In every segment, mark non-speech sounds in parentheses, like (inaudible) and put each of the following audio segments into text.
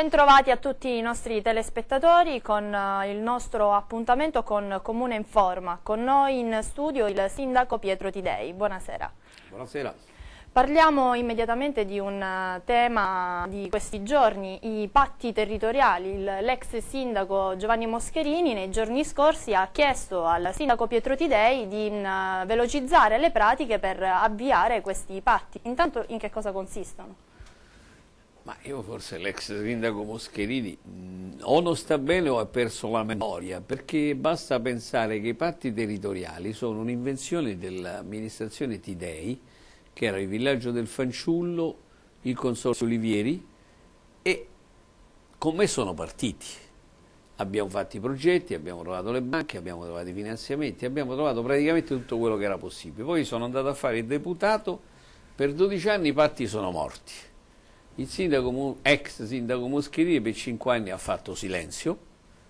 Bentrovati a tutti i nostri telespettatori con eh, il nostro appuntamento con Comune in Forma. Con noi in studio il sindaco Pietro Tidei. Buonasera. Buonasera. Parliamo immediatamente di un eh, tema di questi giorni, i patti territoriali. L'ex sindaco Giovanni Moscherini nei giorni scorsi ha chiesto al sindaco Pietro Tidei di mm, velocizzare le pratiche per avviare questi patti. Intanto in che cosa consistono? Ma io forse l'ex sindaco Moscherini mm, o non sta bene o ha perso la memoria, perché basta pensare che i patti territoriali sono un'invenzione dell'amministrazione Tidei, che era il villaggio del Fanciullo, il consorzio Olivieri, e con me sono partiti. Abbiamo fatto i progetti, abbiamo trovato le banche, abbiamo trovato i finanziamenti, abbiamo trovato praticamente tutto quello che era possibile. Poi sono andato a fare il deputato, per 12 anni i patti sono morti il sindaco, ex sindaco Moscherini per cinque anni ha fatto silenzio,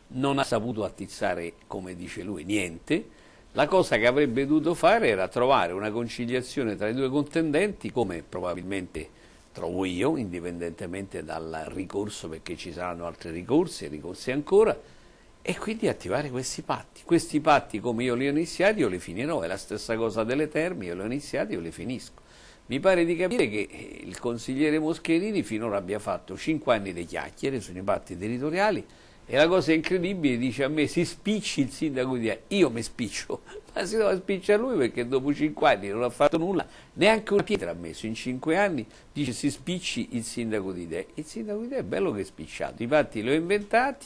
non ha saputo attizzare, come dice lui, niente. La cosa che avrebbe dovuto fare era trovare una conciliazione tra i due contendenti, come probabilmente trovo io, indipendentemente dal ricorso, perché ci saranno altri ricorsi e ricorsi ancora, e quindi attivare questi patti. Questi patti, come io li ho iniziati, io li finirò, è la stessa cosa delle terme, io li ho iniziati, io li finisco. Mi pare di capire che eh, il consigliere Moscherini finora abbia fatto 5 anni di chiacchiere sui patti territoriali e la cosa incredibile dice a me si spicci il sindaco di A. Io mi spiccio, (laughs) ma si doveva spicciare lui perché dopo 5 anni non ha fatto nulla, neanche una pietra ha messo in 5 anni, dice si spicci il sindaco di Dea. Il sindaco di Dea è bello che è spicciato, i patti li ho inventati,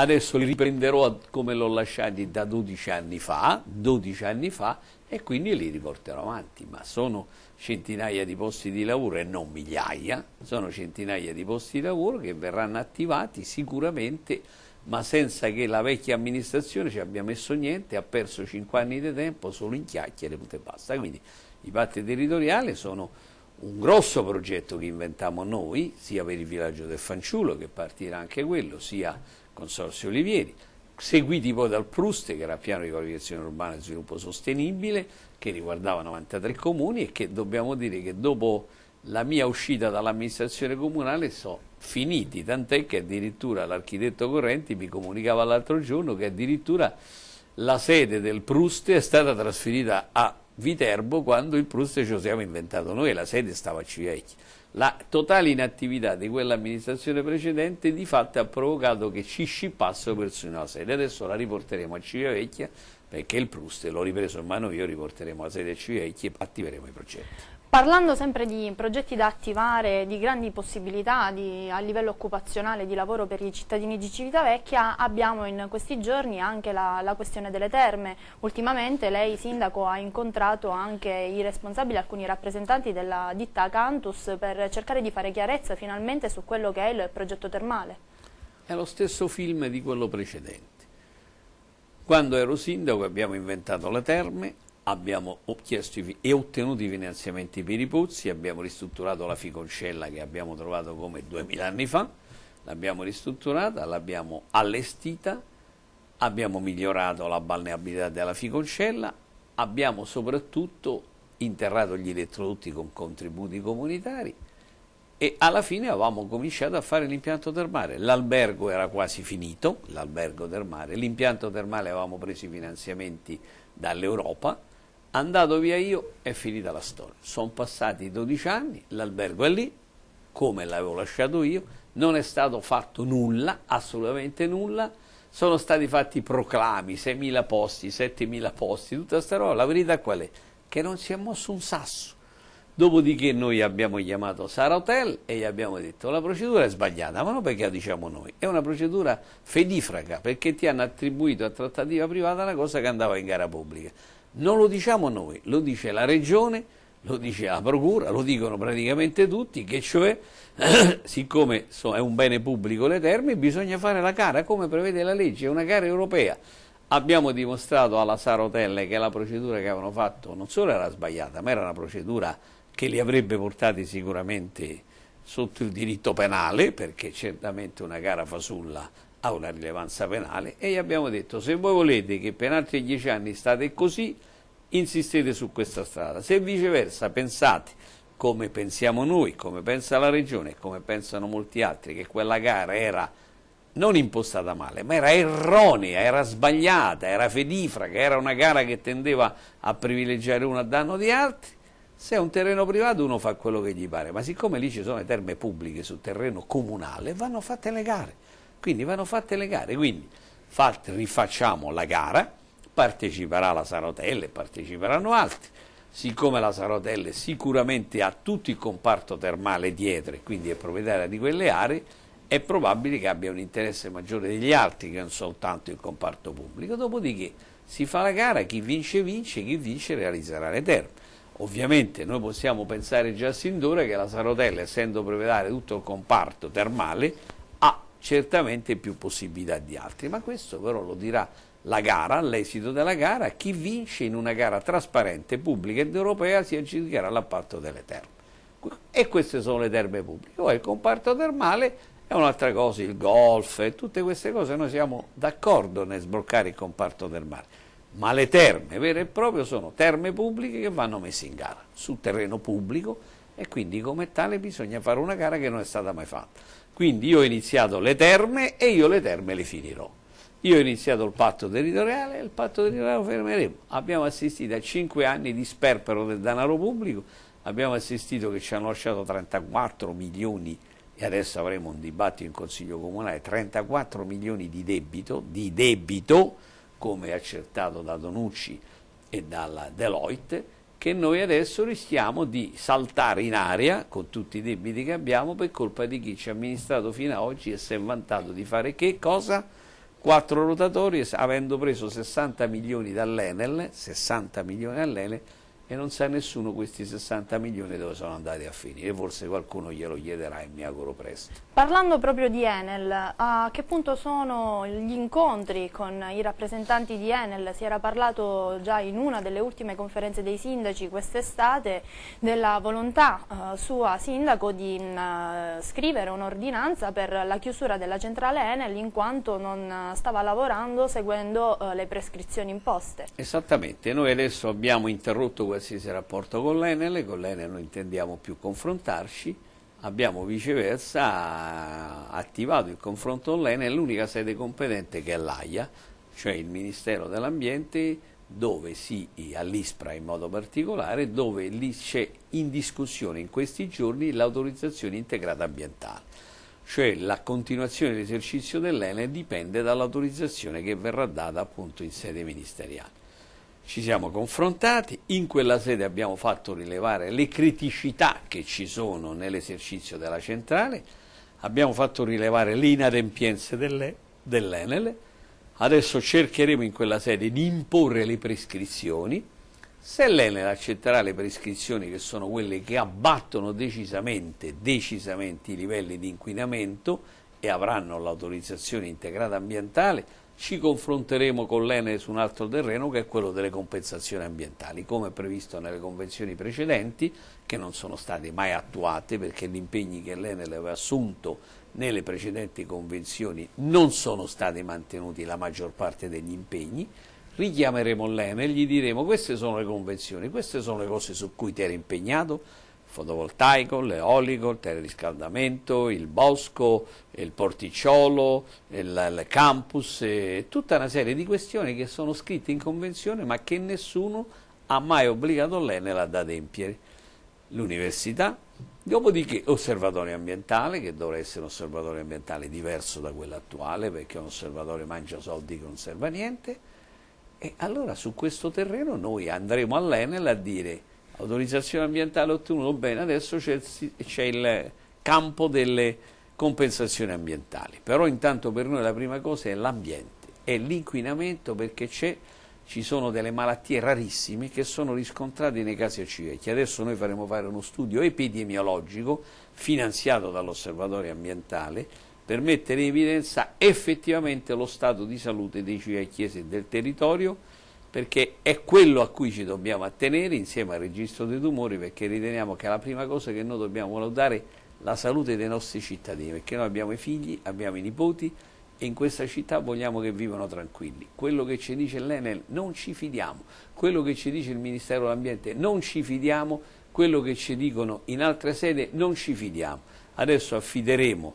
adesso li riprenderò come l'ho lasciati da 12 anni fa, 12 anni fa e quindi li riporterò avanti, ma sono centinaia di posti di lavoro e non migliaia, sono centinaia di posti di lavoro che verranno attivati sicuramente, ma senza che la vecchia amministrazione ci abbia messo niente, ha perso 5 anni di tempo solo in chiacchiere e basta. Quindi i patti territoriali sono un grosso progetto che inventiamo noi, sia per il villaggio del fanciullo che partirà anche quello, sia Consorzio Olivieri, seguiti poi dal Pruste, che era il piano di qualificazione urbana e sviluppo sostenibile, che riguardava 93 comuni e che dobbiamo dire che dopo la mia uscita dall'amministrazione comunale sono finiti, tant'è che addirittura l'architetto Correnti mi comunicava l'altro giorno che addirittura la sede del Pruste è stata trasferita a Viterbo quando il Pruste ce lo siamo inventato noi e la sede stava a Civecchia la totale inattività di quell'amministrazione precedente di fatto ha provocato che ci scippassero persino la sede. Adesso la riporteremo a Civitavecchia perché il Proust l'ho ripreso in mano io, riporteremo la sede a Civitavecchia e attiveremo i progetti. Parlando sempre di progetti da attivare, di grandi possibilità di, a livello occupazionale di lavoro per i cittadini di Civitavecchia, abbiamo in questi giorni anche la, la questione delle terme. Ultimamente lei, Sindaco, ha incontrato anche i responsabili, alcuni rappresentanti della ditta Cantus per cercare di fare chiarezza finalmente su quello che è il progetto termale. È lo stesso film di quello precedente. Quando ero sindaco abbiamo inventato le terme, abbiamo chiesto e ottenuto i finanziamenti per i pozzi, abbiamo ristrutturato la ficoncella che abbiamo trovato come 2000 anni fa, l'abbiamo ristrutturata, l'abbiamo allestita, abbiamo migliorato la balneabilità della ficoncella, abbiamo soprattutto interrato gli elettrodotti con contributi comunitari e alla fine avevamo cominciato a fare l'impianto termale. L'albergo era quasi finito, l'albergo termale, l'impianto termale avevamo preso i finanziamenti dall'Europa, andato via io è finita la storia. Sono passati 12 anni, l'albergo è lì, come l'avevo lasciato io, non è stato fatto nulla, assolutamente nulla, sono stati fatti proclami, 6.000 posti, 7.000 posti, tutta questa roba, la verità qual è? Che non si è mosso un sasso. Dopodiché noi abbiamo chiamato Sara Hotel e gli abbiamo detto la procedura è sbagliata, ma non perché la diciamo noi, è una procedura fedifraga perché ti hanno attribuito a trattativa privata una cosa che andava in gara pubblica non lo diciamo noi, lo dice la regione, lo dice la procura, lo dicono praticamente tutti, che cioè, (clears throat) siccome è un bene pubblico le terme, bisogna fare la gara come prevede la legge, è una gara europea. Abbiamo dimostrato alla Sarotelle che la procedura che avevano fatto non solo era sbagliata, ma era una procedura che li avrebbe portati sicuramente sotto il diritto penale, perché certamente una gara fasulla ha una rilevanza penale e gli abbiamo detto se voi volete che per altri dieci anni state così, insistete su questa strada. Se viceversa pensate, come pensiamo noi, come pensa la Regione e come pensano molti altri, che quella gara era non impostata male, ma era erronea, era sbagliata, era fedifraga, era una gara che tendeva a privilegiare uno a danno di altri, se è un terreno privato uno fa quello che gli pare, ma siccome lì ci sono le terme pubbliche sul terreno comunale, vanno fatte le gare. Quindi vanno fatte le gare, quindi fate, rifacciamo la gara, parteciperà la Sarotelle, parteciperanno altri. Siccome la Sarotelle sicuramente ha tutto il comparto termale dietro e quindi è proprietaria di quelle aree, è probabile che abbia un interesse maggiore degli altri che non soltanto il comparto pubblico. Dopodiché si fa la gara, chi vince vince, chi vince realizzerà le terme. Ovviamente noi possiamo pensare già sin d'ora che la Sarotella, essendo proprietaria di tutto il comparto termale, certamente più possibilità di altri, ma questo però lo dirà la gara, l'esito della gara, chi vince in una gara trasparente, pubblica ed europea si aggiudicherà l'appalto delle terme. E queste sono le terme pubbliche. Poi il comparto termale è un'altra cosa, il golf e tutte queste cose, noi siamo d'accordo nel sbloccare il comparto termale. Ma le terme vere e proprie sono terme pubbliche che vanno messe in gara sul terreno pubblico e quindi come tale bisogna fare una gara che non è stata mai fatta. Quindi io ho iniziato le terme e io le terme le finirò. Io ho iniziato il patto territoriale e il patto territoriale lo fermeremo. Abbiamo assistito a cinque anni di sperpero del denaro pubblico, abbiamo assistito che ci hanno lasciato 34 milioni e adesso avremo un dibattito in Consiglio Comunale, 34 milioni di debito, di debito come accertato da Donucci e dalla Deloitte, che noi adesso rischiamo di saltare in aria con tutti i debiti che abbiamo per colpa di chi ci ha amministrato fino ad oggi e si è vantato di fare che cosa? Quattro rotatori avendo preso 60 milioni dall'Enel, 60 milioni dall'Enel e non sa nessuno questi 60 milioni dove sono andati a finire, forse qualcuno glielo chiederà e mi auguro presto. Parlando proprio di Enel, a che punto sono gli incontri con i rappresentanti di Enel? Si era parlato già in una delle ultime conferenze dei sindaci quest'estate della volontà eh, sua sindaco di uh, scrivere un'ordinanza per la chiusura della centrale Enel in quanto non eh, stava lavorando seguendo uh, le prescrizioni imposte. Esattamente, noi adesso abbiamo interrotto questa qualsiasi rapporto con l'Enel, con l'Enel non intendiamo più confrontarci, abbiamo viceversa attivato il confronto con l'Enel, l'unica sede competente che è l'AIA, cioè il Ministero dell'Ambiente, dove si, all'ISPRA in modo particolare, dove lì c'è in discussione in questi giorni l'autorizzazione integrata ambientale, cioè la continuazione dell'esercizio dell'Enel dipende dall'autorizzazione che verrà data appunto in sede ministeriale ci siamo confrontati, in quella sede abbiamo fatto rilevare le criticità che ci sono nell'esercizio della centrale, abbiamo fatto rilevare le inadempienze dell'Enel, adesso cercheremo in quella sede di imporre le prescrizioni, se l'Enel accetterà le prescrizioni che sono quelle che abbattono decisamente, decisamente i livelli di inquinamento e avranno l'autorizzazione integrata ambientale, ci confronteremo con l'ENE su un altro terreno che è quello delle compensazioni ambientali, come previsto nelle convenzioni precedenti, che non sono state mai attuate perché gli impegni che l'ENE aveva assunto nelle precedenti convenzioni non sono stati mantenuti la maggior parte degli impegni, richiameremo l'ENE e gli diremo queste sono le convenzioni, queste sono le cose su cui ti eri impegnato, fotovoltaico, l'eolico, il teleriscaldamento, il bosco, il porticciolo, il, il campus, tutta una serie di questioni che sono scritte in convenzione ma che nessuno ha mai obbligato l'Enel ad adempiere. L'università, dopodiché osservatorio ambientale, che dovrà essere un osservatorio ambientale diverso da quello attuale perché un osservatorio mangia soldi che non serve a niente, e allora su questo terreno noi andremo all'Enel a dire autorizzazione ambientale ottenuto, bene, adesso c'è il campo delle compensazioni ambientali. Però intanto per noi la prima cosa è l'ambiente, è l'inquinamento perché ci sono delle malattie rarissime che sono riscontrate nei casi a civecchi. Adesso noi faremo fare uno studio epidemiologico finanziato dall'osservatorio ambientale per mettere in evidenza effettivamente lo stato di salute dei civecchiesi e del territorio perché è quello a cui ci dobbiamo attenere insieme al registro dei tumori perché riteniamo che la prima cosa che noi dobbiamo valutare è la salute dei nostri cittadini, perché noi abbiamo i figli, abbiamo i nipoti e in questa città vogliamo che vivano tranquilli. Quello che ci dice l'Enel non ci fidiamo, quello che ci dice il Ministero dell'Ambiente non ci fidiamo, quello che ci dicono in altre sede non ci fidiamo. Adesso affideremo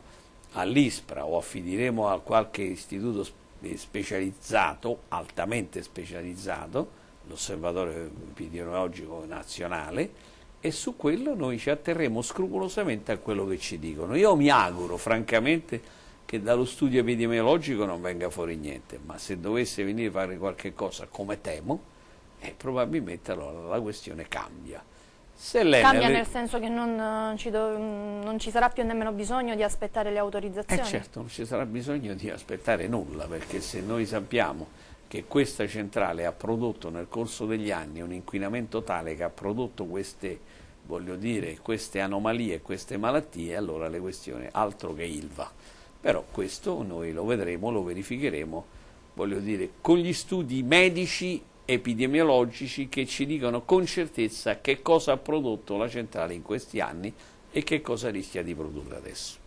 all'ISPRA o affideremo a qualche istituto speciale eh, specializzato, altamente specializzato, l'osservatorio epidemiologico nazionale, e su quello noi ci atterremo scrupolosamente a quello che ci dicono. Io mi auguro, francamente, che dallo studio epidemiologico non venga fuori niente, ma se dovesse venire a fare qualche cosa come temo, eh, probabilmente allora la questione cambia. Cambia nel senso che non eh, ci, do, mm, non ci, sarà più nemmeno bisogno di aspettare le eh, autorizzazioni? Eh certo, non ci sarà bisogno di aspettare nulla, perché se noi sappiamo che questa centrale ha prodotto nel corso degli anni un inquinamento tale che ha prodotto queste, dire, queste anomalie, queste malattie, allora le questioni altro che ILVA. Però questo noi lo vedremo, lo verificheremo, voglio dire, con gli studi medici epidemiologici che ci dicono con certezza che cosa ha prodotto la centrale in questi anni e che cosa rischia di produrre adesso.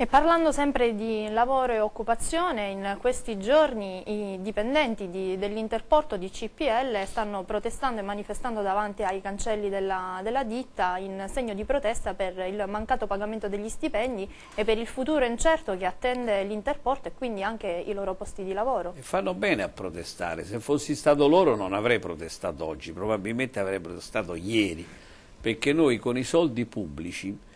E parlando sempre di lavoro e occupazione, in questi giorni i dipendenti di, dell'interporto di CPL stanno protestando e manifestando davanti ai cancelli della, della, ditta in segno di protesta per il mancato pagamento degli stipendi e per il futuro incerto che attende l'interporto e quindi anche i loro posti di lavoro. E fanno bene a protestare, se fossi stato loro non avrei protestato oggi, probabilmente avrei protestato ieri, perché noi con i soldi pubblici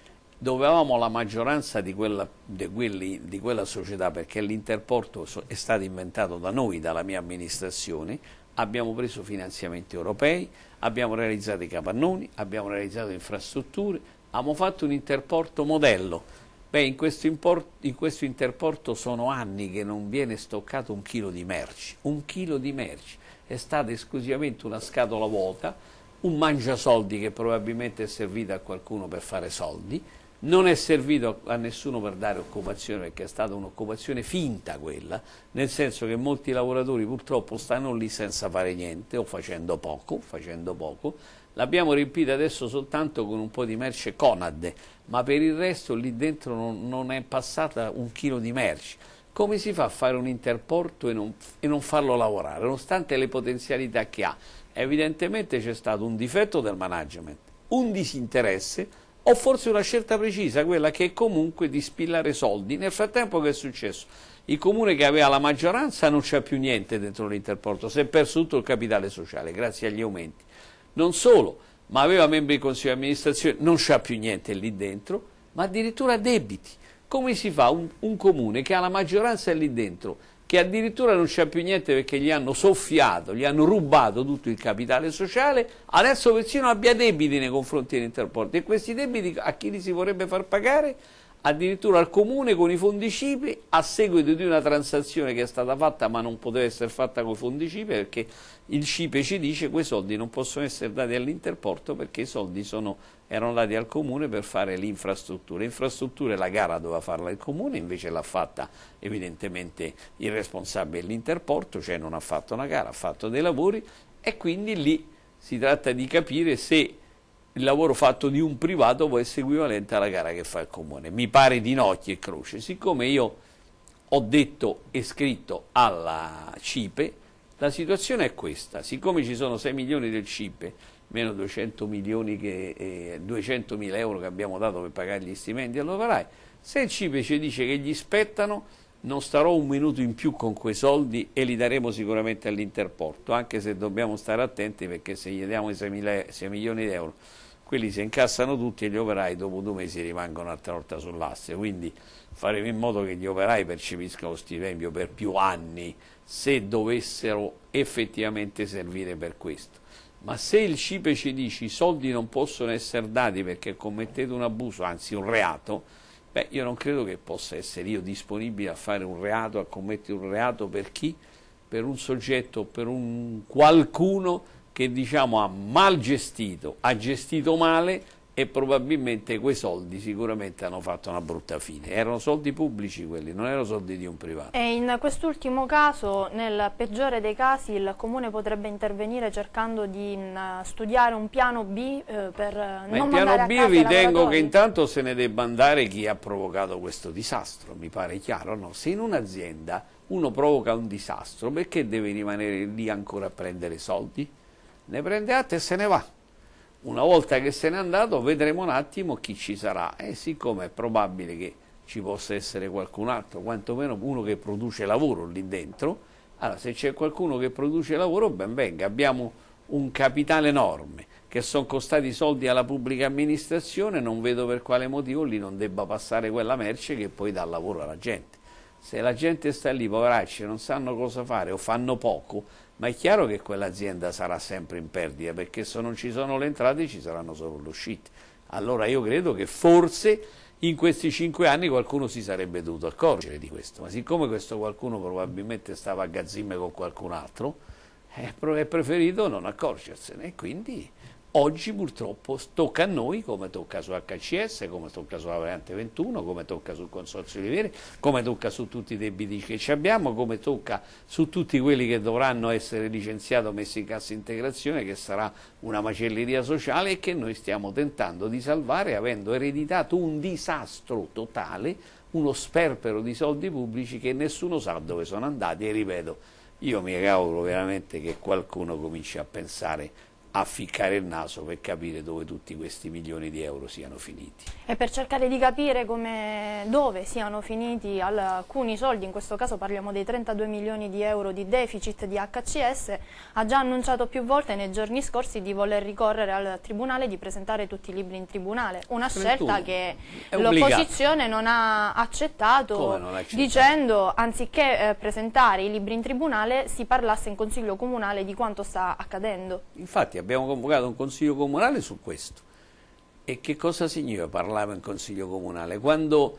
dovevamo la maggioranza di quella, di quelli, di quella società perché l'interporto è stato inventato da noi, dalla mia amministrazione, abbiamo preso finanziamenti europei, abbiamo realizzato i capannoni, abbiamo realizzato infrastrutture, abbiamo fatto un interporto modello. Beh, in questo, importo, in questo interporto sono anni che non viene stoccato un chilo di merci, un chilo di merci, è stata esclusivamente una scatola vuota, un mangiasoldi che probabilmente è servito a qualcuno per fare soldi, non è servito a nessuno per dare occupazione perché è stata un'occupazione finta quella, nel senso che molti lavoratori purtroppo stanno lì senza fare niente o facendo poco, facendo poco. L'abbiamo riempita adesso soltanto con un po' di merce Conad, ma per il resto lì dentro non, non è passata un chilo di merce. Come si fa a fare un interporto e non, e non farlo lavorare, nonostante le potenzialità che ha? Evidentemente c'è stato un difetto del management, un disinteresse, o forse una scelta precisa, quella che è comunque di spillare soldi. Nel frattempo che è successo? Il comune che aveva la maggioranza non c'ha più niente dentro l'interporto, si è perso tutto il capitale sociale grazie agli aumenti. Non solo, ma aveva membri del Consiglio di amministrazione, non c'ha più niente lì dentro, ma addirittura debiti. Come si fa un, un comune che ha la maggioranza lì dentro? che addirittura non c'è più niente perché gli hanno soffiato, gli hanno rubato tutto il capitale sociale, adesso persino abbia debiti nei confronti dell'interporto e questi debiti a chi li si vorrebbe far pagare? addirittura al comune con i fondi CIPE a seguito di una transazione che è stata fatta ma non poteva essere fatta con i fondi CIPE perché il CIPE ci dice che quei soldi non possono essere dati all'interporto perché i soldi sono, erano dati al comune per fare l'infrastruttura. L'infrastruttura la gara doveva farla il comune, invece l'ha fatta evidentemente il responsabile dell'interporto, cioè non ha fatto una gara, ha fatto dei lavori e quindi lì si tratta di capire se il lavoro fatto di un privato può essere equivalente alla gara che fa il comune. Mi pare di no, e croce. Siccome io ho detto e scritto alla CIPE, la situazione è questa. Siccome ci sono 6 milioni del CIPE, meno 200 milioni che, eh, 200 mila euro che abbiamo dato per pagare gli stipendi all'Operai, se il CIPE ci dice che gli spettano, non starò un minuto in più con quei soldi e li daremo sicuramente all'interporto, anche se dobbiamo stare attenti perché se gli diamo i 6 milioni di euro quelli si incassano tutti e gli operai dopo due mesi rimangono un'altra volta sull'asse, quindi faremo in modo che gli operai percepiscano lo stipendio per più anni se dovessero effettivamente servire per questo. Ma se il CIPE ci dice i soldi non possono essere dati perché commettete un abuso, anzi un reato, beh io non credo che possa essere io disponibile a fare un reato, a commettere un reato per chi? Per un soggetto, per un qualcuno che diciamo, ha mal gestito, ha gestito male e probabilmente quei soldi sicuramente hanno fatto una brutta fine. Erano soldi pubblici quelli, non erano soldi di un privato. E in quest'ultimo caso, nel peggiore dei casi, il Comune potrebbe intervenire cercando di mm, studiare un piano B eh, per eh, Ma non mandare il piano B ritengo che intanto se ne debba andare chi ha provocato questo disastro, mi pare chiaro, no? Se in un'azienda uno provoca un disastro, perché deve rimanere lì ancora a prendere soldi? ne prende atto e se ne va. Una volta che se n'è andato vedremo un attimo chi ci sarà e siccome è probabile che ci possa essere qualcun altro, quantomeno uno che produce lavoro lì dentro, allora se c'è qualcuno che produce lavoro ben venga, abbiamo un capitale enorme che sono costati soldi alla pubblica amministrazione, non vedo per quale motivo lì non debba passare quella merce che poi dà lavoro alla gente se la gente sta lì, poveracci, non sanno cosa fare o fanno poco, ma è chiaro che quell'azienda sarà sempre in perdita perché se non ci sono le entrate ci saranno solo le uscite. Allora io credo che forse in questi cinque anni qualcuno si sarebbe dovuto accorgere di questo, ma siccome questo qualcuno probabilmente stava a gazzime con qualcun altro, è preferito non accorgersene e quindi Oggi purtroppo tocca a noi, come tocca su HCS, come tocca sulla variante 21, come tocca sul Consorzio Oliveri, come tocca su tutti i debiti che ci abbiamo, come tocca su tutti quelli che dovranno essere licenziati o messi in cassa integrazione, che sarà una macelleria sociale e che noi stiamo tentando di salvare avendo ereditato un disastro totale, uno sperpero di soldi pubblici che nessuno sa dove sono andati e ripeto, io mi auguro veramente che qualcuno cominci a pensare a ficcare il naso per capire dove tutti questi milioni di euro siano finiti. E per cercare di capire come, dove siano finiti alcuni soldi, in questo caso parliamo dei 32 milioni di euro di deficit di HCS, ha già annunciato più volte nei giorni scorsi di voler ricorrere al Tribunale e di presentare tutti i libri in Tribunale, una scelta che l'opposizione non, non ha accettato dicendo anziché eh, presentare i libri in Tribunale si parlasse in Consiglio Comunale di quanto sta accadendo. Infatti abbiamo convocato un consiglio comunale su questo. E che cosa significa parlava in consiglio comunale? Quando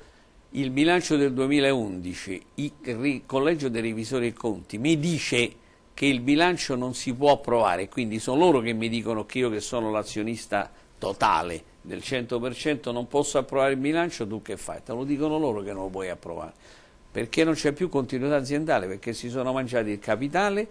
il bilancio del 2011, il collegio dei revisori e conti mi dice che il bilancio non si può approvare, quindi sono loro che mi dicono che io che sono l'azionista totale del 100% non posso approvare il bilancio, tu che fai? Te lo dicono loro che non lo puoi approvare, perché non c'è più continuità aziendale, perché si sono mangiati il capitale,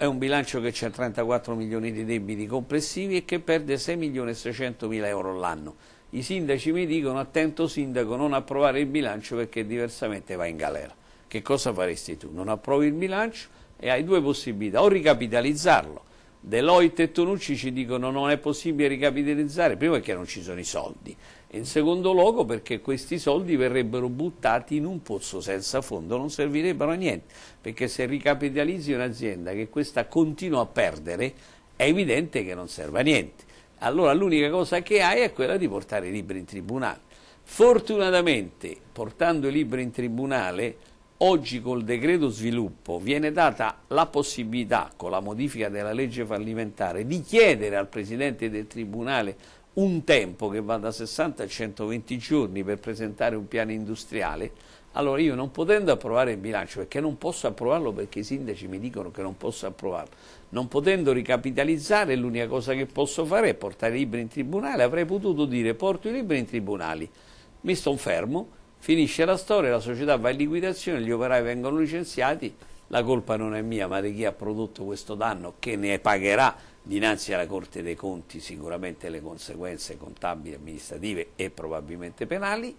è un bilancio che ha 34 milioni di debiti complessivi e che perde 6 milioni e 600 mila euro l'anno. I sindaci mi dicono, attento sindaco, non approvare il bilancio perché diversamente va in galera. Che cosa faresti tu? Non approvi il bilancio e hai due possibilità, o ricapitalizzarlo, Deloitte e Tonucci ci dicono non è possibile ricapitalizzare, prima perché non ci sono i soldi e in secondo luogo perché questi soldi verrebbero buttati in un pozzo senza fondo, non servirebbero a niente, perché se ricapitalizzi un'azienda che questa continua a perdere è evidente che non serve a niente. Allora l'unica cosa che hai è quella di portare i libri in tribunale. Fortunatamente, portando i libri in tribunale, Oggi col decreto sviluppo viene data la possibilità, con la modifica della legge fallimentare, di chiedere al Presidente del Tribunale un tempo che va da 60 a 120 giorni per presentare un piano industriale, allora io non potendo approvare il bilancio, perché non posso approvarlo perché i sindaci mi dicono che non posso approvarlo, non potendo ricapitalizzare l'unica cosa che posso fare è portare i libri in tribunale, avrei potuto dire porto i libri in tribunale, mi sto fermo, Finisce la storia, la società va in liquidazione, gli operai vengono licenziati, la colpa non è mia ma di chi ha prodotto questo danno che ne pagherà dinanzi alla Corte dei Conti sicuramente le conseguenze contabili, amministrative e probabilmente penali,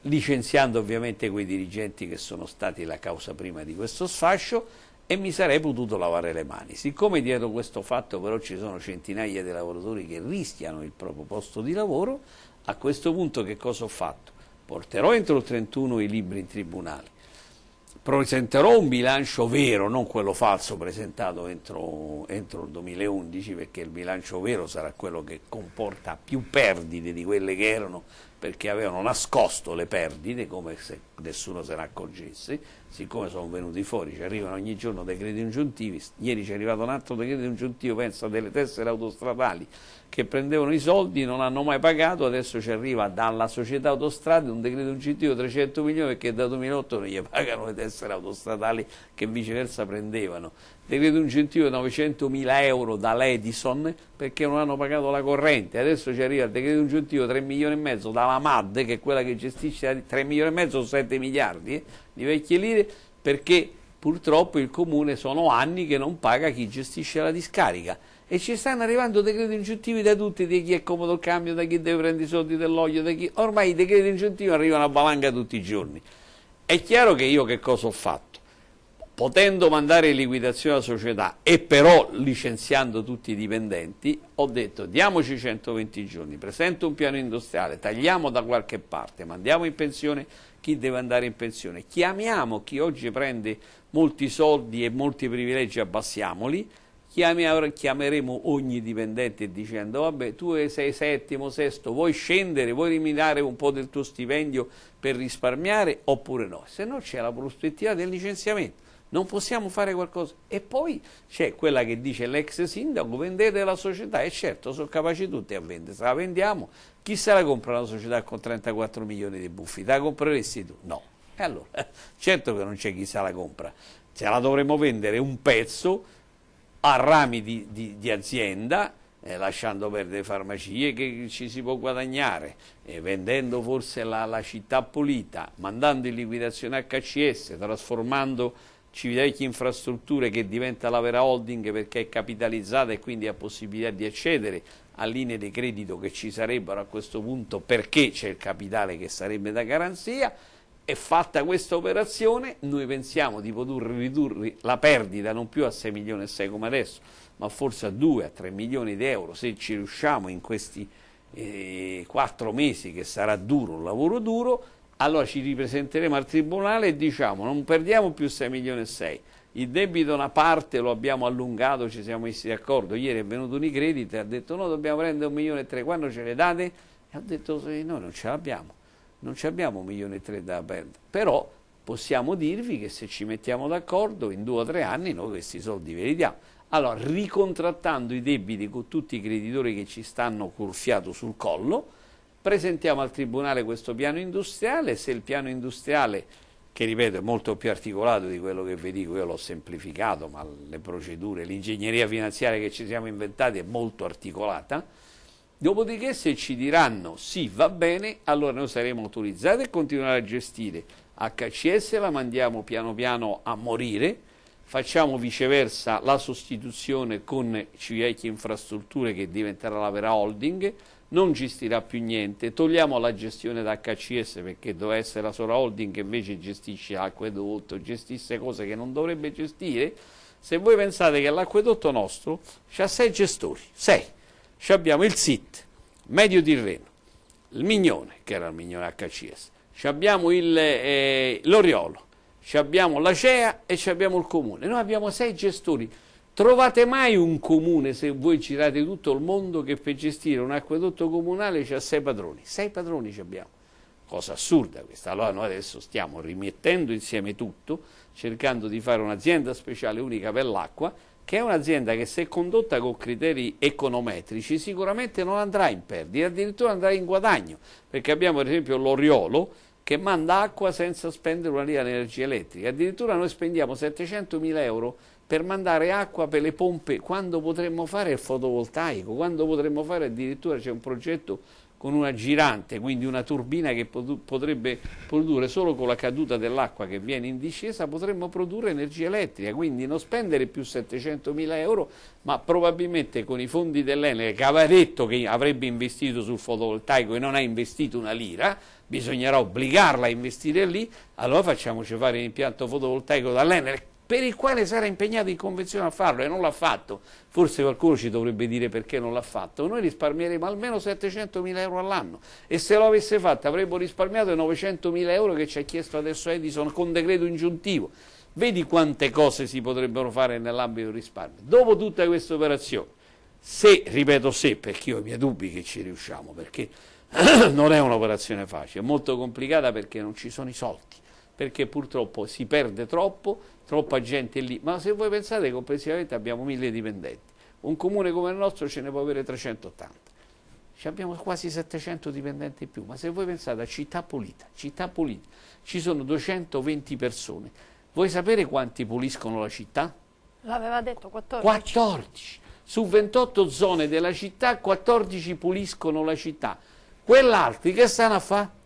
licenziando ovviamente quei dirigenti che sono stati la causa prima di questo sfascio e mi sarei potuto lavare le mani. Siccome dietro questo fatto però ci sono centinaia di lavoratori che rischiano il proprio posto di lavoro, a questo punto che cosa ho fatto? porterò entro il 31 i libri in tribunale, presenterò un bilancio vero, non quello falso presentato entro, entro, il 2011, perché il bilancio vero sarà quello che comporta più perdite di quelle che erano, perché avevano nascosto le perdite, come se nessuno se ne accorgesse, siccome sono venuti fuori, ci arrivano ogni giorno decreti ingiuntivi, ieri ci è arrivato un altro decreto ingiuntivo, pensa, delle tessere autostradali, che prendevano i soldi, non hanno mai pagato, adesso ci arriva dalla società autostrade un decreto incentivo 300 milioni perché da 2008 non gli pagano le tessere autostradali che viceversa prendevano. Decreto incentivo 900 mila euro dall'Edison perché non hanno pagato la corrente, adesso ci arriva il decreto incentivo 3 milioni e mezzo dalla MAD che è quella che gestisce 3 milioni e mezzo o 7 miliardi eh, di vecchie lire perché purtroppo il comune sono anni che non paga chi gestisce la discarica e ci stanno arrivando decreti incentivi da tutti, da chi è comodo il cambio, da chi deve prendere i soldi dell'olio, da chi... Ormai i decreti incentivi arrivano a valanga tutti i giorni. È chiaro che io che cosa ho fatto? Potendo mandare in liquidazione la società e però licenziando tutti i dipendenti, ho detto diamoci 120 giorni, presento un piano industriale, tagliamo da qualche parte, mandiamo in pensione chi deve andare in pensione, chiamiamo chi oggi prende molti soldi e molti privilegi, abbassiamoli, chiameremo ogni dipendente dicendo vabbè tu sei settimo, sesto, vuoi scendere, vuoi eliminare un po' del tuo stipendio per risparmiare oppure no, se no c'è la prospettiva del licenziamento, non possiamo fare qualcosa e poi c'è quella che dice l'ex sindaco vendete la società e certo sono capaci tutti a vendere, se la vendiamo chi se la compra una società con 34 milioni di buffi, la compreresti tu? No, e allora (laughs) certo che non c'è chi se la compra, se la dovremmo vendere un pezzo a rami di, di, di azienda, eh, lasciando perdere farmacie che ci si può guadagnare, eh, vendendo forse la, la, città pulita, mandando in liquidazione HCS, trasformando Civitavecchia Infrastrutture che diventa la vera holding perché è capitalizzata e quindi ha possibilità di accedere a linee di credito che ci sarebbero a questo punto perché c'è il capitale che sarebbe da garanzia, e fatta questa operazione noi pensiamo di poter ridurre la perdita non più a 6 milioni e 6 come adesso, ma forse a 2, a 3 milioni di euro se ci riusciamo in questi eh, 4 mesi che sarà duro, un lavoro duro, allora ci ripresenteremo al tribunale e diciamo non perdiamo più 6 milioni e 6, il debito una parte lo abbiamo allungato, ci siamo messi d'accordo, ieri è venuto Unicredit e ha detto no dobbiamo prendere 1 milione e 3, quando ce le date? E ha detto noi non ce l'abbiamo non abbiamo un milione e tre da perdere, però possiamo dirvi che se ci mettiamo d'accordo in due o tre anni noi questi soldi ve li diamo. Allora, ricontrattando i debiti con tutti i creditori che ci stanno col sul collo, presentiamo al Tribunale questo piano industriale, se il piano industriale, che ripeto è molto più articolato di quello che vi dico, io l'ho semplificato, ma le procedure, l'ingegneria finanziaria che ci siamo inventati è molto articolata, Dopodiché se ci diranno sì, va bene, allora noi saremo autorizzati a continuare a gestire HCS, la mandiamo piano piano a morire, facciamo viceversa la sostituzione con CVEC Infrastrutture che diventerà la vera holding, non gestirà più niente, togliamo la gestione da HCS perché doveva essere la sola holding che invece gestisce acquedotto, gestisce cose che non dovrebbe gestire, se voi pensate che l'acquedotto nostro ha sei gestori, sei, ci abbiamo il SIT, Medio Tirreno, il Mignone, che era il Mignone HCS, ci abbiamo eh, l'Oriolo, eh, abbiamo la CEA e ci abbiamo il Comune. Noi abbiamo sei gestori. Trovate mai un comune, se voi girate tutto il mondo, che per gestire un acquedotto comunale c'ha sei padroni? Sei padroni ci abbiamo. Cosa assurda questa. Allora noi adesso stiamo rimettendo insieme tutto, cercando di fare un'azienda speciale unica per l'acqua, che è un'azienda che se condotta con criteri econometrici sicuramente non andrà in perdita, addirittura andrà in guadagno, perché abbiamo ad esempio l'Oriolo che manda acqua senza spendere una linea di energia elettrica, addirittura noi spendiamo 700 mila euro per mandare acqua per le pompe, quando potremmo fare il fotovoltaico, quando potremmo fare addirittura c'è un progetto con una girante, quindi una turbina che potrebbe produrre solo con la caduta dell'acqua che viene in discesa, potremmo produrre energia elettrica, quindi non spendere più 700 mila euro, ma probabilmente con i fondi dell'Enel, detto che avrebbe investito sul fotovoltaico e non ha investito una lira, bisognerà obbligarla a investire lì, allora facciamoci fare l'impianto fotovoltaico dall'Enel per il quale sarà impegnato in convenzione a farlo e non l'ha fatto, forse qualcuno ci dovrebbe dire perché non l'ha fatto, noi risparmieremo almeno 700.000 euro all'anno e se lo avesse fatto avremmo risparmiato i 900.000 euro che ci ha chiesto adesso Edison con decreto ingiuntivo. Vedi quante cose si potrebbero fare nell'ambito del risparmio. Dopo tutta questa operazione, se, ripeto se, perché io ho i miei dubbi che ci riusciamo, perché (clears throat) non è un'operazione facile, è molto complicata perché non ci sono i soldi, perché purtroppo si perde troppo troppa gente lì, ma se voi pensate complessivamente abbiamo mille dipendenti, un comune come il nostro ce ne può avere 380. Ci abbiamo quasi 700 dipendenti in più, ma se voi pensate a città pulita, città pulita, ci sono 220 persone. Vuoi sapere quanti puliscono la città? L'aveva detto 14. 14. Su 28 zone della città 14 puliscono la città. Quell'altri che stanno a fare?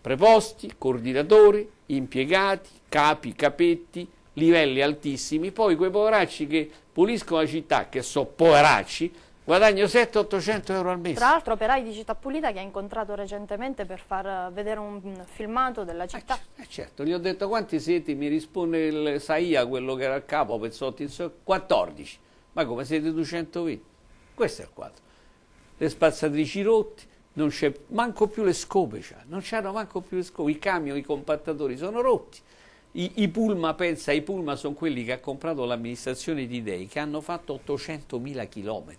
Preposti, coordinatori, impiegati, capi, capetti, livelli altissimi, poi quei poveracci che puliscono la città, che sono poveracci, guadagno 700-800 euro al mese. Tra l'altro operai di Città Pulita che ha incontrato recentemente per far eh, vedere un filmato della eh, città. Eh, certo, gli ho detto quanti siete, mi risponde il Saia, quello che era il capo, Pezzotti, 14. Ma come siete 220? Questo è il quadro. Le spazzatrici rotte, non c'è manco più le scope, cioè, non c'erano manco più le scope, i camion, i compattatori sono rotti. I, I, Pulma, pensa, i Pulma sono quelli che ha comprato l'amministrazione di Dei, che hanno fatto 800.000 km,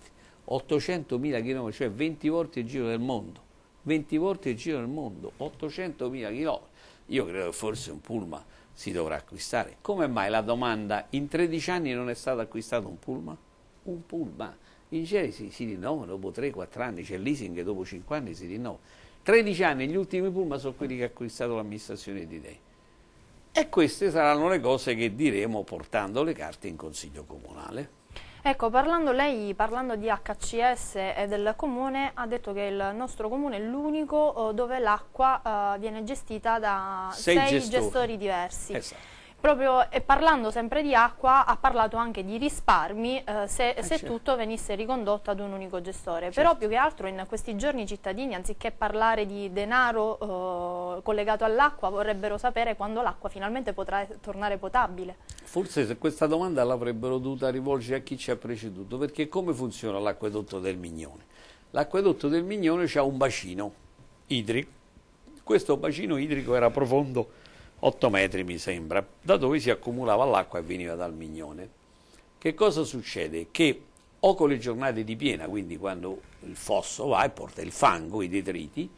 800.000 km, cioè 20 volte il giro del mondo, 20 volte il giro del mondo, 800.000 km. Io credo che forse un Pulma si dovrà acquistare. Come mai la domanda in 13 anni non è stato acquistato un Pulma? Un Pulma in genere si, si rinnovano dopo 3-4 anni, c'è il leasing che dopo 5 anni si rinnova. 13 anni, gli ultimi pullman sono quelli che ha acquistato l'amministrazione di Dei. E queste saranno le cose che diremo portando le carte in Consiglio Comunale. Ecco, parlando lei, parlando di HCS e del comune, ha detto che il nostro comune è l'unico eh, dove l'acqua uh, viene gestita da sei, sei gestori. gestori diversi. Esatto proprio e parlando sempre di acqua ha parlato anche di risparmi eh, se, eh, se certo. tutto venisse ricondotto ad un unico gestore. Certo. Però più che altro in questi giorni i cittadini anziché parlare di denaro eh, collegato all'acqua vorrebbero sapere quando l'acqua finalmente potrà tornare potabile. Forse se questa domanda l'avrebbero dovuta rivolgere a chi ci ha preceduto perché come funziona l'acquedotto del Mignone? L'acquedotto del Mignone ha un bacino idrico, questo bacino idrico era profondo 8 metri mi sembra, da dove si accumulava l'acqua e veniva dal mignone. Che cosa succede? Che o con le giornate di piena, quindi quando il fosso va e porta il fango, i detriti,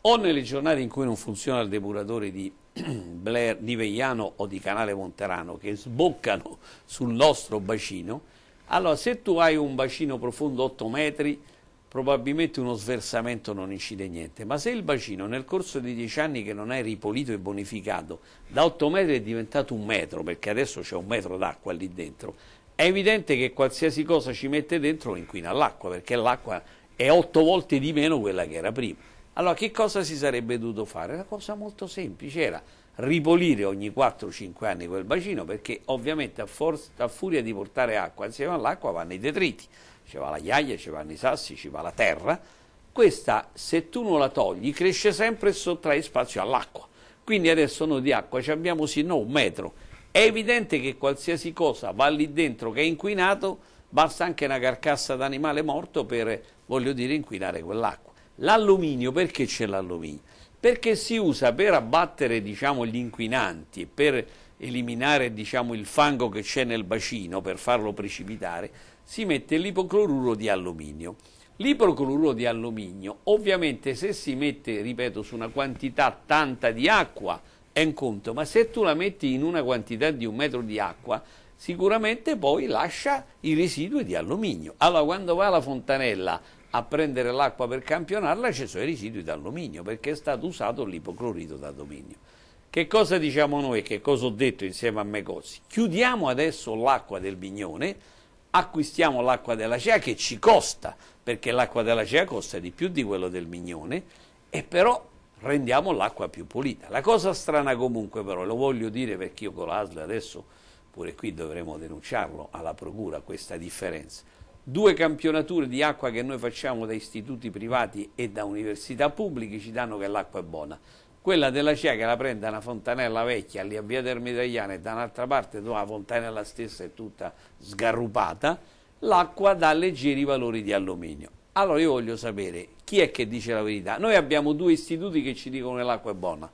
o nelle giornate in cui non funziona il depuratore di, (clears throat) Blair, di Vegliano o di Canale Monterano, che sboccano sul nostro bacino, allora se tu hai un bacino profondo 8 metri, probabilmente uno sversamento non incide niente, ma se il bacino nel corso di dieci anni che non è ripulito e bonificato, da 8 metri è diventato un metro, perché adesso c'è un metro d'acqua lì dentro, è evidente che qualsiasi cosa ci mette dentro inquina l'acqua, perché l'acqua è 8 volte di meno quella che era prima. Allora che cosa si sarebbe dovuto fare? Una cosa molto semplice era ripulire ogni 4-5 anni quel bacino perché ovviamente a, a furia di portare acqua insieme all'acqua vanno i detriti, ci va la ghiaia, ci vanno i sassi, ci va la terra, questa se tu non la togli cresce sempre e sottrae spazio all'acqua, quindi adesso noi di acqua ci abbiamo sì no un metro, è evidente che qualsiasi cosa va lì dentro che è inquinato basta anche una carcassa d'animale morto per, voglio dire, inquinare quell'acqua. L'alluminio, perché c'è l'alluminio? perché si usa per abbattere diciamo, gli inquinanti e per eliminare diciamo, il fango che c'è nel bacino, per farlo precipitare, si mette l'ipocloruro di alluminio. L'ipocloruro di alluminio, ovviamente se si mette, ripeto, su una quantità tanta di acqua, è un conto, ma se tu la metti in una quantità di un metro di acqua, sicuramente poi lascia i residui di alluminio. Allora quando va alla fontanella a prendere l'acqua per campionarla ci sono i residui d'alluminio perché è stato usato l'ipoclorito d'alluminio. Che cosa diciamo noi? Che cosa ho detto insieme a me così? Chiudiamo adesso l'acqua del bignone, acquistiamo l'acqua della CEA che ci costa, perché l'acqua della CEA costa di più di quello del bignone, e però rendiamo l'acqua più pulita. La cosa strana comunque però, lo voglio dire perché io con l'ASL adesso pure qui dovremo denunciarlo alla procura questa differenza Due campionature di acqua che noi facciamo da istituti privati e da università pubbliche ci danno che l'acqua è buona. Quella della CEA che la prende da una fontanella vecchia lì a Via Termitragliana e da un'altra parte dove la fontanella stessa è tutta sgarrupata, l'acqua dà leggeri valori di alluminio. Allora io voglio sapere chi è che dice la verità. Noi abbiamo due istituti che ci dicono che l'acqua è buona.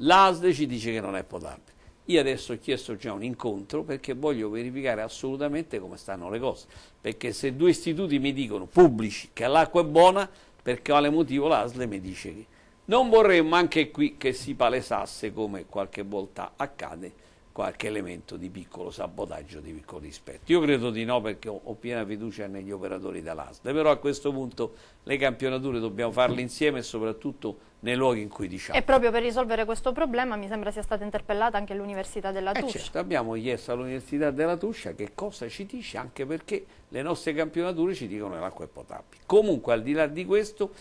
L'ASDE ci dice che non è potabile. Io adesso ho chiesto già un incontro perché voglio verificare assolutamente come stanno le cose, perché se due istituti mi dicono pubblici che l'acqua è buona, per quale motivo l'ASLE mi dice che non vorremmo anche qui che si palesasse come qualche volta accade qualche elemento di piccolo sabotaggio, di piccolo dispetto. Io credo di no perché ho, piena fiducia negli operatori dell'ASL, però a questo punto le campionature dobbiamo farle insieme e soprattutto nei luoghi in cui diciamo. E proprio per risolvere questo problema mi sembra sia stata interpellata anche l'Università della eh, Tuscia. Eh certo, abbiamo chiesto all'Università della Tuscia che cosa ci dice anche perché le nostre campionature ci dicono che l'acqua è potabile. Comunque al di là di questo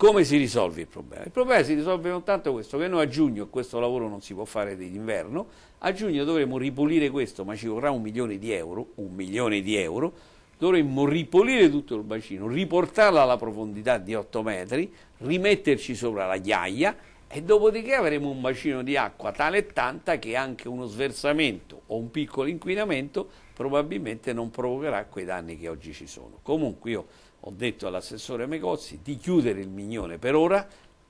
come si risolve il problema? Il problema si risolve soltanto questo, che noi a giugno, questo lavoro non si può fare d'inverno, a giugno dovremo ripulire questo, ma ci vorrà un milione di euro, un milione di euro, dovremmo ripulire tutto il bacino, riportarla alla profondità di 8 metri, rimetterci sopra la ghiaia e dopodiché avremo un bacino di acqua tale e tanta che anche uno sversamento o un piccolo inquinamento probabilmente non provocherà quei danni che oggi ci sono. Comunque io ho detto all'assessore Megozzi di chiudere il Mignone per ora,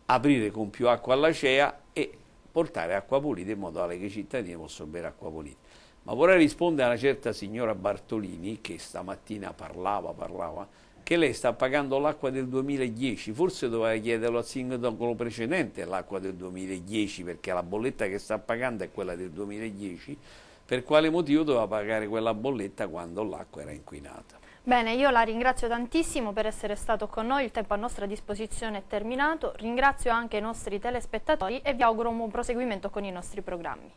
aprire con più acqua alla CEA e portare acqua pulita in modo tale che i cittadini possano bere acqua pulita. Ma vorrei rispondere a una certa signora Bartolini che stamattina parlava, parlava, che lei sta pagando l'acqua del 2010, forse doveva chiederlo al singolo precedente l'acqua del 2010 perché la bolletta che sta pagando è quella del 2010, per quale motivo doveva pagare quella bolletta quando l'acqua era inquinata? Bene, io la ringrazio tantissimo per essere stato con noi, il tempo a nostra disposizione è terminato, ringrazio anche i nostri telespettatori e vi auguro un buon proseguimento con i nostri programmi.